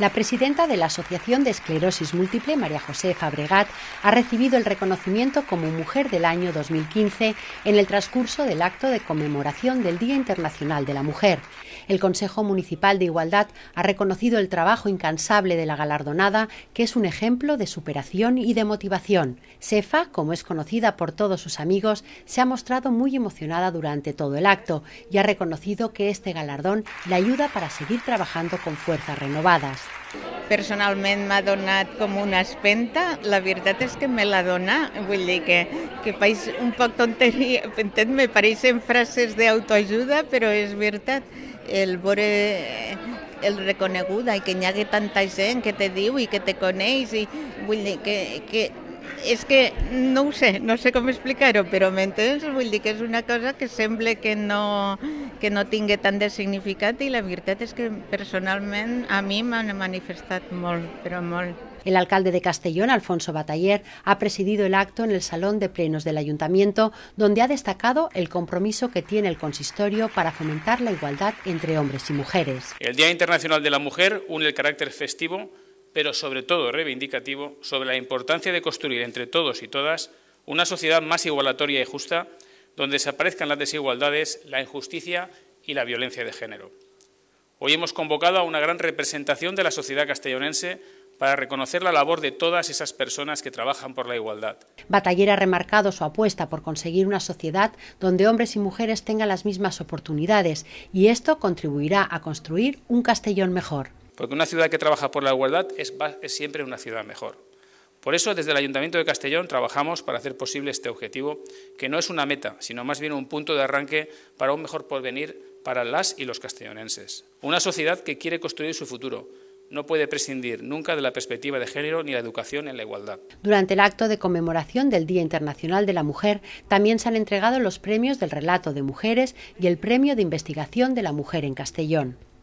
La presidenta de la Asociación de Esclerosis Múltiple, María Josefa Bregat, ha recibido el reconocimiento como Mujer del Año 2015 en el transcurso del acto de conmemoración del Día Internacional de la Mujer. El Consejo Municipal de Igualdad ha reconocido el trabajo incansable de la galardonada, que es un ejemplo de superación y de motivación. Sefa, como es conocida por todos sus amigos, se ha mostrado muy emocionada durante todo el acto y ha reconocido que este galardón le ayuda para seguir trabajando con fuerzas renovadas. Personalment m'ha donat com una espenta, la veritat és que me la dona, vull dir que, que pareix un poc tonteria, entenc, me pareixen frases d'autoajuda, però és veritat, el vore el reconeguda i que hi hagi tanta gent que te diu i que te coneix i vull dir que, que Es que no sé, no sé cómo explicarlo, pero me entiendes, Vull que es una cosa que sembla que no, que no de significante y la verdad es que personalmente a me han manifestat molt, pero molt. El alcalde de Castellón, Alfonso Bataller, ha presidido el acto en el Salón de Plenos del Ayuntamiento, donde ha destacado el compromiso que tiene el consistorio para fomentar la igualdad entre hombres y mujeres. El Día Internacional de la Mujer une el carácter festivo pero sobre todo reivindicativo, sobre la importancia de construir entre todos y todas una sociedad más igualatoria y justa, donde desaparezcan las desigualdades, la injusticia y la violencia de género. Hoy hemos convocado a una gran representación de la sociedad castellonense para reconocer la labor de todas esas personas que trabajan por la igualdad. Batallera ha remarcado su apuesta por conseguir una sociedad donde hombres y mujeres tengan las mismas oportunidades y esto contribuirá a construir un Castellón mejor. Porque una ciudad que trabaja por la igualdad es, siempre una ciudad mejor. Por eso, desde el Ayuntamiento de Castellón trabajamos para hacer posible este objetivo, que no es una meta, sino más bien un punto de arranque para un mejor porvenir para las y los castellonenses. Una sociedad que quiere construir su futuro, no puede prescindir nunca de la perspectiva de género ni la educación en la igualdad. Durante el acto de conmemoración del Día Internacional de la Mujer, también se han entregado los premios del relato de mujeres y el premio de investigación de la mujer en Castellón.